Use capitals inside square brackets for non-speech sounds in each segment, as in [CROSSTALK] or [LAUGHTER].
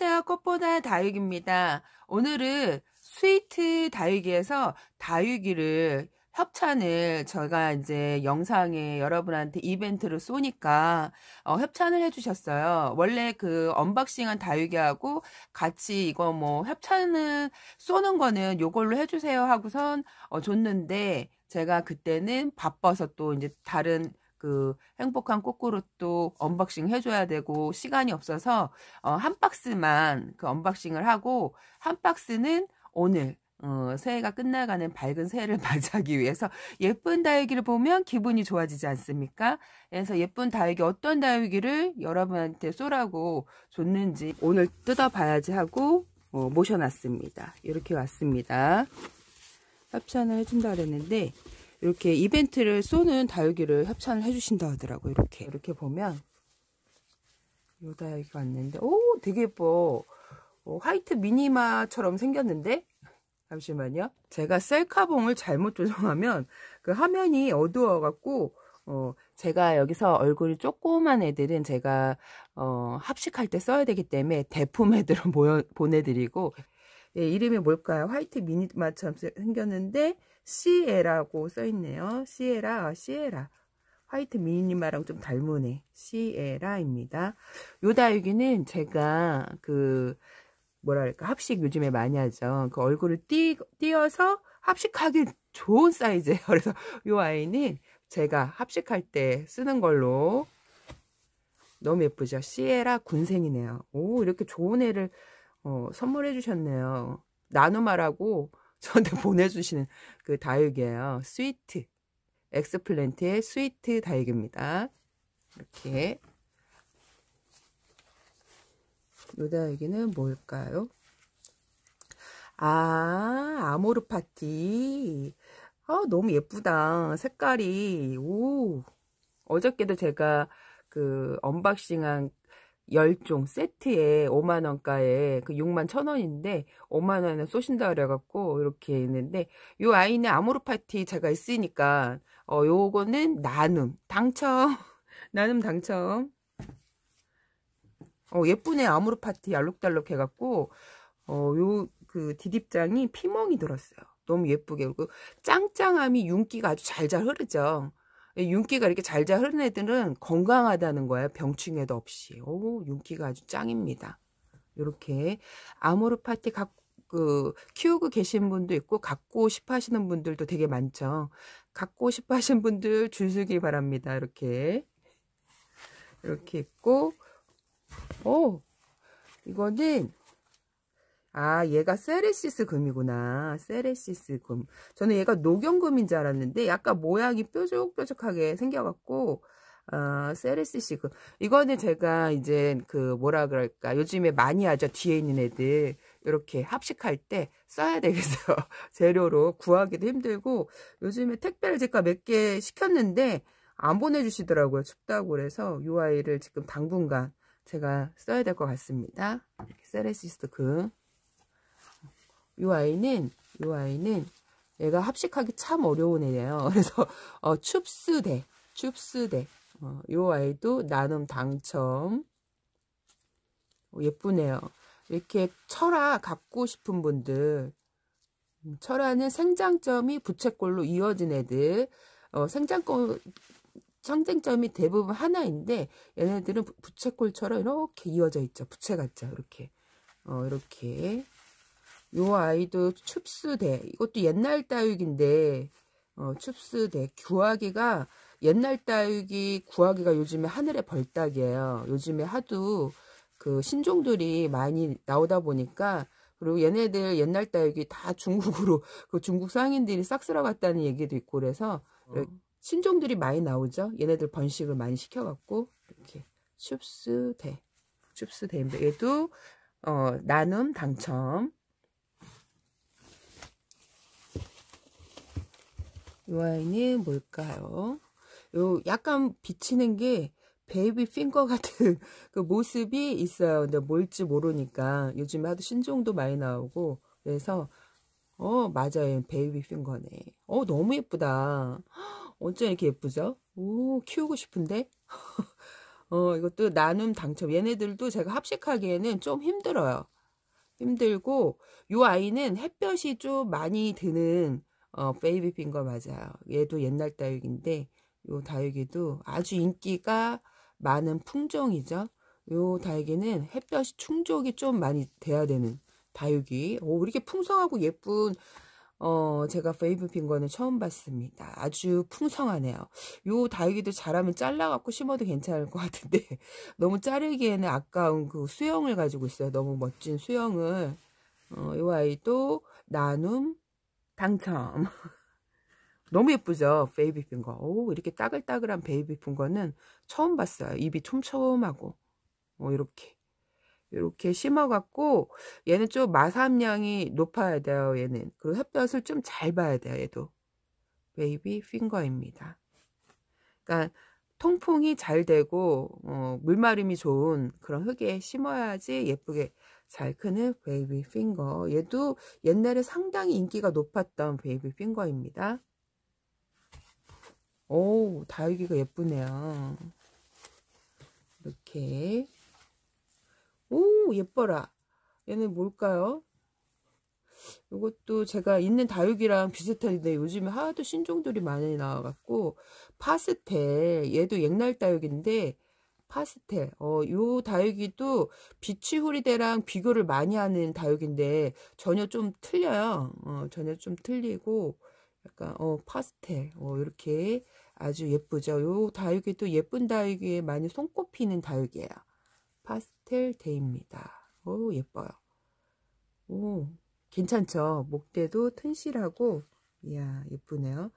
안녕하세요. 꽃보다 다육입니다. 오늘은 스위트 다육이에서 다육이를 협찬을 저희가 이제 영상에 여러분한테 이벤트를 쏘니까 어, 협찬을 해주셨어요. 원래 그 언박싱한 다육이하고 같이 이거 뭐 협찬을 쏘는 거는 요걸로 해주세요 하고선 어, 줬는데 제가 그때는 바빠서 또 이제 다른 그 행복한 꽃꾸루또 언박싱 해줘야 되고 시간이 없어서 어, 한 박스만 그 언박싱을 하고 한 박스는 오늘 어, 새해가 끝나가는 밝은 새해를 [LAUGHS] 맞이하기 위해서 예쁜 다육이를 보면 기분이 좋아지지 않습니까? 그래서 예쁜 다육이 어떤 다육이를 여러분한테 쏘라고 줬는지 오늘 뜯어봐야지 하고 어, 모셔놨습니다. 이렇게 왔습니다. 협찬을 해준다 그랬는데 이렇게 이벤트를 쏘는 다육이를 협찬을 해주신다 하더라고요. 이렇게 이렇게 보면 요 다육이가 왔는데 오 되게 예뻐. 오, 어, 화이트 미니마처럼 생겼는데 잠시만요. 제가 셀카봉을 잘못 조정하면 그 화면이 어두워갖고 어, 제가 여기서 얼굴이 조그만 애들은 제가 어, 합식할 때 써야 되기 때문에 대품 애들을 모여, 보내드리고 예, 이름이 뭘까요? 화이트 미니마처럼 생겼는데 시에라고 써있네요. 시에라, 아, 시에라. 화이트 미니마랑 좀 닮으네. 시에라입니다. 요 다육이는 제가 그 뭐랄까 합식 요즘에 많이 하죠. 그 얼굴을 띄, 띄어서 합식하기 좋은 사이즈예요. [LAUGHS] 그래서 요 아이는 제가 합식할 때 쓰는 걸로 너무 예쁘죠. 시에라 군생이네요. 오 이렇게 좋은 애를 어, 선물해 주셨네요. 나노마라고 저한테 [LAUGHS] 보내주시는 그 다육이에요. 스위트. 엑스플랜트의 스위트 다육입니다. 이렇게. 요 다육이는 뭘까요? 아, 아모르 파티. 아, 너무 예쁘다. 색깔이. 오. 어저께도 제가 그 언박싱한 10종 세트에 5만원가에 그 6만 1 천원인데 5만원에 쏘신다 그래갖고 이렇게 있는데 요 아이는 아모르파티 제가 있으니까 어 요거는 나눔 당첨 [LAUGHS] 나눔 당첨 어 예쁘네 아모르파티 알록달록 해갖고 어 요 그 디딥장이 피멍이 들었어요 너무 예쁘게 그리고 짱짱함이 윤기가 아주 잘 잘 흐르죠 예, 윤기가 이렇게 잘 잘 흐르는 애들은 건강하다는 거예요. 병충해도 없이. 오, 윤기가 아주 짱입니다. 이렇게 아모르 파티 각, 그, 키우고 계신 분도 있고, 갖고 싶어 하시는 분들도 되게 많죠. 갖고 싶어 하신 분들 줄 서기 바랍니다. 이렇게. 이렇게 있고, 오! 이거는 아 얘가 세레시스 금이구나. 세레시스 금. 저는 얘가 녹용금인 줄 알았는데 약간 모양이 뾰족뾰족하게 생겨갖고 어, 세레시스 금. 이거는 제가 이제 그 뭐라 그럴까 요즘에 많이 하죠. 뒤에 있는 애들. 이렇게 합식할 때 써야 되겠어요. [LAUGHS] 재료로 구하기도 힘들고 요즘에 택배를 제가 몇 개 시켰는데 안 보내주시더라고요. 춥다고 그래서 요 아이를 지금 당분간 제가 써야 될 것 같습니다. 세레시스 금. 이 아이는 이 아이는 얘가 합식하기 참 어려운 애예요. [LAUGHS] 그래서 어, 춥수대춥수대 어, 요 아이도 나눔 당첨. 어, 예쁘네요. 이렇게 철화 갖고 싶은 분들 음, 철화는 생장점이 부채꼴로 이어진 애들 어, 생장꼴 상생점이 대부분 하나인데 얘네들은 부채꼴처럼 이렇게 이어져 있죠. 부채 같죠. 이렇게 어, 이렇게 요 아이도 춥수대 이것도 옛날 따육인데 어, 춥수대 규하기가 옛날 따육이 구하기가 요즘에 하늘의 벌떡이에요 요즘에 하도 그 신종들이 많이 나오다 보니까 그리고 얘네들 옛날 따육이 다 중국으로 그 중국 상인들이 싹쓸어 갔다는 얘기도 있고 그래서 어. 그 신종들이 많이 나오죠 얘네들 번식을 많이 시켜갖고 이렇게 춥수대춥수대인데 얘도 어, 나눔 당첨 이 와인이 뭘까요? 요 약간 비치는 게 베이비 핑거 같은 [LAUGHS] 그 모습이 있어요. 근데 뭘지 모르니까 요즘에 하도 신종도 많이 나오고 그래서 어 맞아요 베이비 핑거네. 어 너무 예쁘다. [GASPS] 어쩜 이렇게 예쁘죠? 오 키우고 싶은데. [LAUGHS] 어 이것도 나눔 당첨. 얘네들도 제가 합식하기에는 좀 힘들어요. 힘들고 요 아이는 햇볕이 좀 많이 드는 어, 베이비 핑거 맞아요. 얘도 옛날 다육인데 요 다육이도 아주 인기가 많은 품종이죠. 요 다육이는 햇볕이 충족이 좀 많이 돼야 되는 다육이. 오, 이렇게 풍성하고 예쁜 어, 제가 베이비 핑거는 처음 봤습니다. 아주 풍성하네요. 요 다육이도 자라면 잘라갖고 심어도 괜찮을 것 같은데 [LAUGHS] 너무 자르기에는 아까운 그 수영을 가지고 있어요. 너무 멋진 수영을. 어, 요 아이도 나눔 당첨. [LAUGHS] 너무 예쁘죠? 베이비 핑거. 오, 이렇게 따글따글한 베이비 핑거는 처음 봤어요. 입이 촘촘하고. 뭐, 이렇게. 이렇게 심어갖고, 얘는 좀 마삼량이 높아야 돼요, 얘는. 그리고 햇볕을 좀 잘 봐야 돼요, 얘도. 베이비 핑거입니다. 그러니까, 통풍이 잘 되고, 어, 물마름이 좋은 그런 흙에 심어야지 예쁘게 잘 크는 베이비 핑거. 얘도 옛날에 상당히 인기가 높았던 베이비 핑거입니다. 오, 다육이가 예쁘네요. 이렇게. 오, 예뻐라. 얘는 뭘까요? 이것도 제가 있는 다육이랑 비슷한데 요즘에 하도 신종들이 많이 나와갖고 파스텔 얘도 옛날 다육인데 파스텔. 어, 요 다육이도 비치 후리데랑 비교를 많이 하는 다육인데 전혀 좀 틀려요. 어, 전혀 좀 틀리고 약간 어, 파스텔. 어, 이렇게 아주 예쁘죠. 요 다육이도 예쁜 다육이에 많이 손꼽히는 다육이에요. 파스텔 데입니다 오, 예뻐요. 오, 괜찮죠? 목대도 튼실하고 이야, 예쁘네요.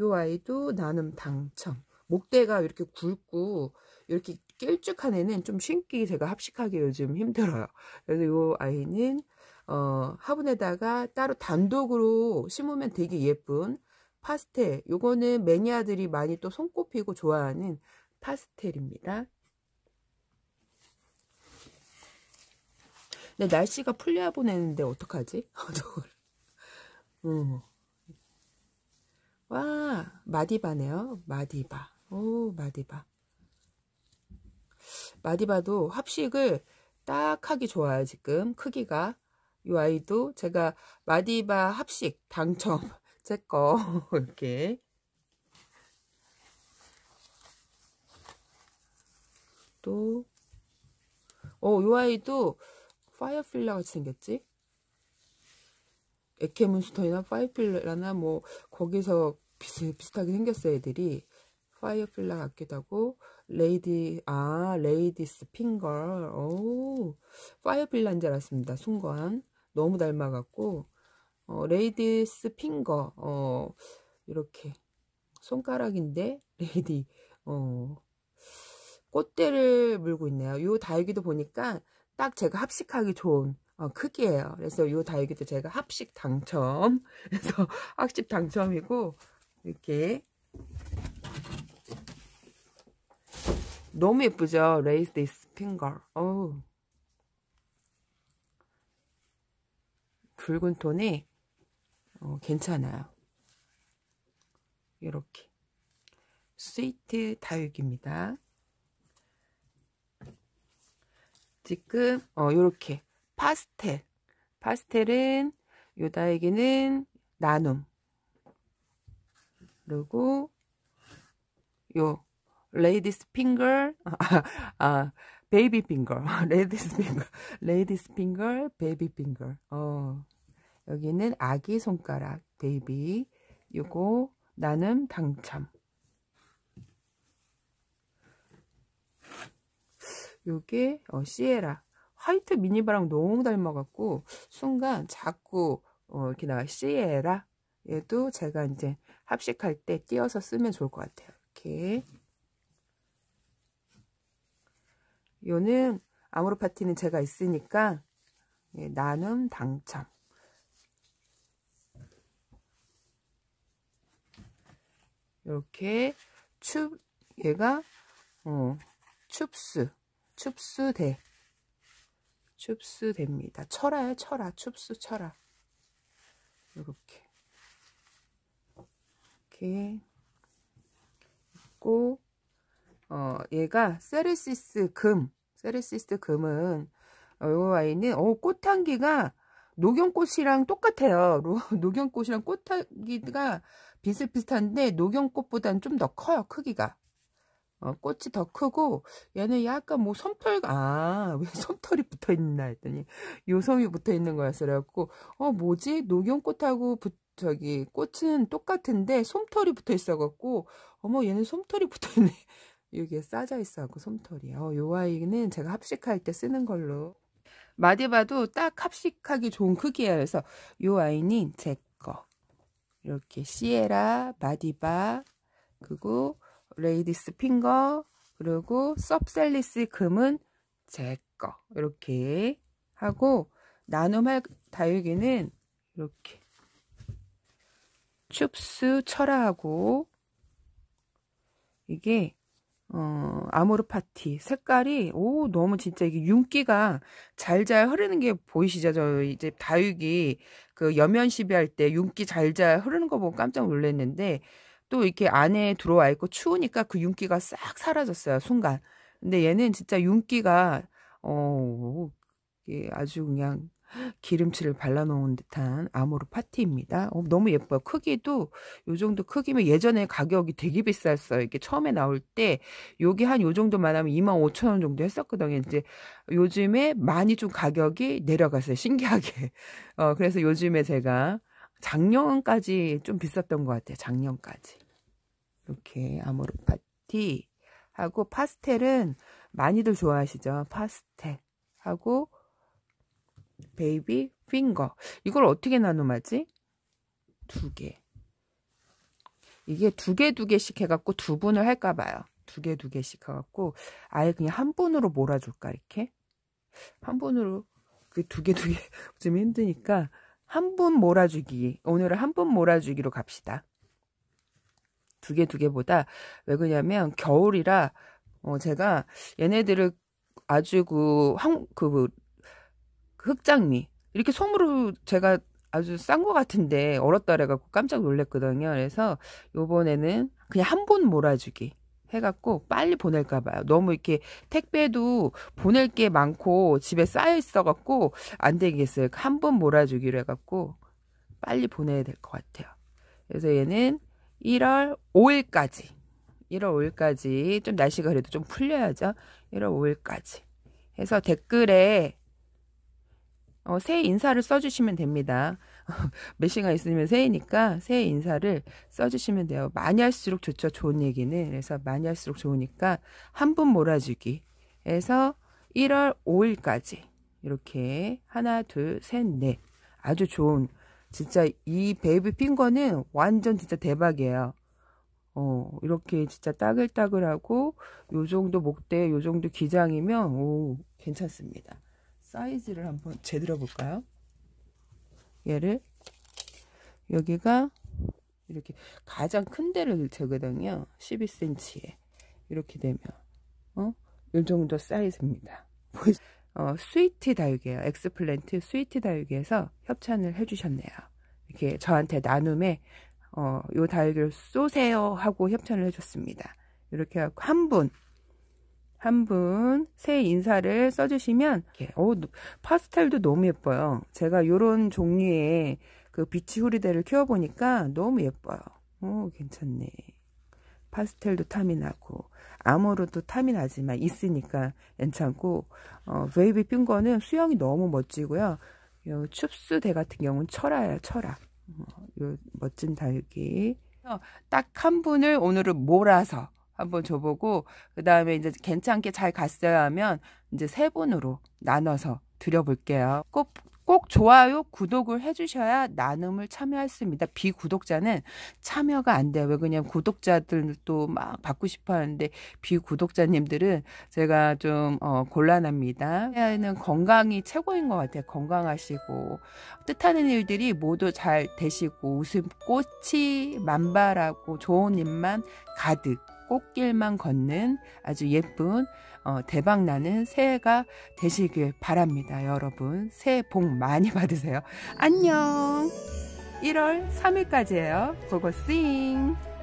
요 아이도 나눔 당첨. 목대가 이렇게 굵고 이렇게 길쭉한 애는 좀 신기 제가 합식하기 요즘 힘들어요. 그래서 이 아이는 어, 화분에다가 따로 단독으로 심으면 되게 예쁜 파스텔. 요거는 매니아들이 많이 또 손꼽히고 좋아하는 파스텔입니다. 근데 날씨가 풀려 보내는데 어떡하지? [LAUGHS] 음. 와, 마디바네요. 마디바. 오, 마디바. 마디바도 합식을 딱 하기 좋아요. 지금 크기가 이 아이도 제가 마디바 합식 당첨 [LAUGHS] 제 거 [LAUGHS] 이렇게 또 어, 이 아이도 파이어필라 같이 생겼지? 에케몬스터이나 파이어필라나 뭐 거기서 비슷, 비슷하게 생겼어요 애들이 파이어필라 같기도 하고 레이디 아 레이디스 핑걸 오 파이어빌란 줄 알았습니다 순간 너무 닮아갖고 어, 레이디스 핑거 어 이렇게 손가락인데 레이디 어 꽃대를 물고 있네요 요 다육이도 보니까 딱 제가 합식하기 좋은 어, 크기예요 그래서 요 다육이도 제가 합식 당첨 [LAUGHS] 그래서 합식 당첨이고 이렇게 너무 예쁘죠? Raise this finger. 오. 붉은 톤이 어, 괜찮아요. 이렇게 스위트 다육입니다. 지금 어, 이렇게 파스텔 파스텔은 요 다육이는 나눔 그리고 요 레이디스 핑거, [LAUGHS] 아, 베이비 핑거, 레이디스 핑거, 레이디스 핑거, 베이비 핑거. 어, 여기는 아기 손가락, 베이비. 요거 나는 당첨. 요게 어, 시에라. 화이트 미니바랑 너무 닮아갖고 순간 자꾸 어, 이렇게 나와 시에라. 얘도 제가 이제 합식할 때 띄어서 쓰면 좋을 것 같아요. 이렇게 요는 아모르 파티는 제가 있으니까 예, 나눔 당첨 이렇게 춥 얘가 어, 춥수 춥수대 춥수됩니다철아요철아 춥수 철아 이렇게 이렇게 있고 어, 얘가 세르시스 금 세레시스트 금은 어, 요 아이는 어, 꽃향기가 녹연꽃이랑 똑같아요. [LAUGHS] 녹연꽃이랑 꽃향기가 비슷비슷한데 녹연꽃보다는 좀더 커요. 크기가. 어, 꽃이 더 크고 얘는 약간 뭐 솜털 아 왜 [LAUGHS] 솜털이 붙어 있나 했더니 요성이 붙어 있는 거였어요고어 뭐지 녹연꽃하고 부, 저기 꽃은 똑같은데 솜털이 붙어 있어갖고 어머 얘는 솜털이 붙어 있네 여기에 싸져 있어갖고 솜털이야. 어, 요 아이는 제가 합식할 때 쓰는 걸로. 마디봐도딱 합식하기 좋은 크기예요. 그래서 요 아이는 제 거. 이렇게 시에라, 마디바, 그리고 레이디스 핑거, 그리고 섭셀리스 금은 제 거. 이렇게 하고 나눔할 다육이는 이렇게 춥수 철화하고 이게 어, 아모르 파티. 색깔이, 오, 너무 진짜 이게 윤기가 잘 잘 흐르는 게 보이시죠? 저 이제 다육이 그 여면시비 할 때 윤기 잘 잘 흐르는 거 보고 깜짝 놀랐는데 또 이렇게 안에 들어와 있고 추우니까 그 윤기가 싹 사라졌어요, 순간. 근데 얘는 진짜 윤기가, 어, 이게 아주 그냥 기름칠을 발라놓은 듯한 아모르 파티입니다. 어, 너무 예뻐요. 크기도 요 정도 크기면 예전에 가격이 되게 비쌌어요. 이게 처음에 나올 때 요게 한 요 정도만 하면 25,000원 정도 했었거든요. 이제 요즘에 많이 좀 가격이 내려갔어요. 신기하게. [LAUGHS] 어, 그래서 요즘에 제가 작년까지 좀 비쌌던 것 같아요. 작년까지. 이렇게 아모르 파티 하고 파스텔은 많이들 좋아하시죠. 파스텔 하고 베이비 핑거. 이걸 어떻게 나눔하지? 두 개. 이게 두 개 두 개씩 해갖고 두 분을 할까 봐요. 두 개 두 개씩 해갖고 아예 그냥 한 분으로 몰아줄까 이렇게? 한 분으로 그 두 개 두개좀 [LAUGHS] 힘드니까 한 분 몰아주기. 오늘은 한 분 몰아주기로 갑시다. 두 개 두 개보다 왜 그러냐면 겨울이라 어 제가 얘네들을 아주 그, 황, 그, 그 흑장미 이렇게 솜으로 제가 아주 싼 것 같은데 얼었다 래갖고 깜짝 놀랐거든요. 그래서 요번에는 그냥 한 번 몰아주기 해갖고 빨리 보낼까 봐요. 너무 이렇게 택배도 보낼 게 많고 집에 쌓여 있어갖고 안 되겠어요. 한번 몰아주기로 해갖고 빨리 보내야 될 것 같아요. 그래서 얘는 1월 5일까지 1월 5일까지 좀 날씨가 그래도 좀 풀려야죠. 1월 5일까지 해서 댓글에 어, 새 인사를 써주시면 됩니다. 메시가 [LAUGHS] 있으면 새해니까 새 인사를 써주시면 돼요. 많이 할수록 좋죠. 좋은 얘기는. 그래서 많이 할수록 좋으니까 한 분 몰아주기. 해서 1월 5일까지 이렇게 하나, 둘, 셋, 넷. 아주 좋은. 진짜 이 베이비 핑거는 완전 진짜 대박이에요. 어, 이렇게 진짜 따글따글하고 요 정도 목대, 요 정도 기장이면 오, 괜찮습니다. 사이즈를 한번 재들어 볼까요? 얘를 여기가 이렇게 가장 큰 데를 재거든요. 12cm에 이렇게 되면 어? 요 정도 사이즈입니다. 어, 스위티 다육이에요. 엑스플랜트 스위티 다육이에서 협찬을 해주셨네요. 이렇게 저한테 나눔에 어, 요 다육이를 쏘세요 하고 협찬을 해줬습니다. 이렇게 한 분, 한분새 인사를 써주시면 어 파스텔도 너무 예뻐요. 제가 요런 종류의 그 비치 후리대를 키워보니까 너무 예뻐요. 오 어, 괜찮네. 파스텔도 탐이 나고 아무로도 탐이 나지만 있으니까 괜찮고 어, 웨이비 핀거는 수영이 너무 멋지고요. 요 춥수대 같은 경우는 철아예요철아요 어, 멋진 다육이. 딱 한 분을 오늘은 몰아서 한번 줘보고 그 다음에 이제 괜찮게 잘 갔어야 하면 이제 세 분으로 나눠서 드려볼게요. 꼭, 꼭 좋아요, 구독을 해주셔야 나눔을 참여할 수 있습니다. 비구독자는 참여가 안 돼요. 왜 그냥 구독자들도 막 받고 싶어 하는데 비구독자님들은 제가 좀 어, 곤란합니다. 해는 건강이 최고인 것 같아요. 건강하시고 뜻하는 일들이 모두 잘 되시고 웃음꽃이 만발하고 좋은 일만 가득 꽃길만 걷는 아주 예쁜 어, 대박 나는 새해가 되시길 바랍니다. 여러분 새해 복 많이 받으세요. 안녕. 1월 3일까지예요. 고고씽.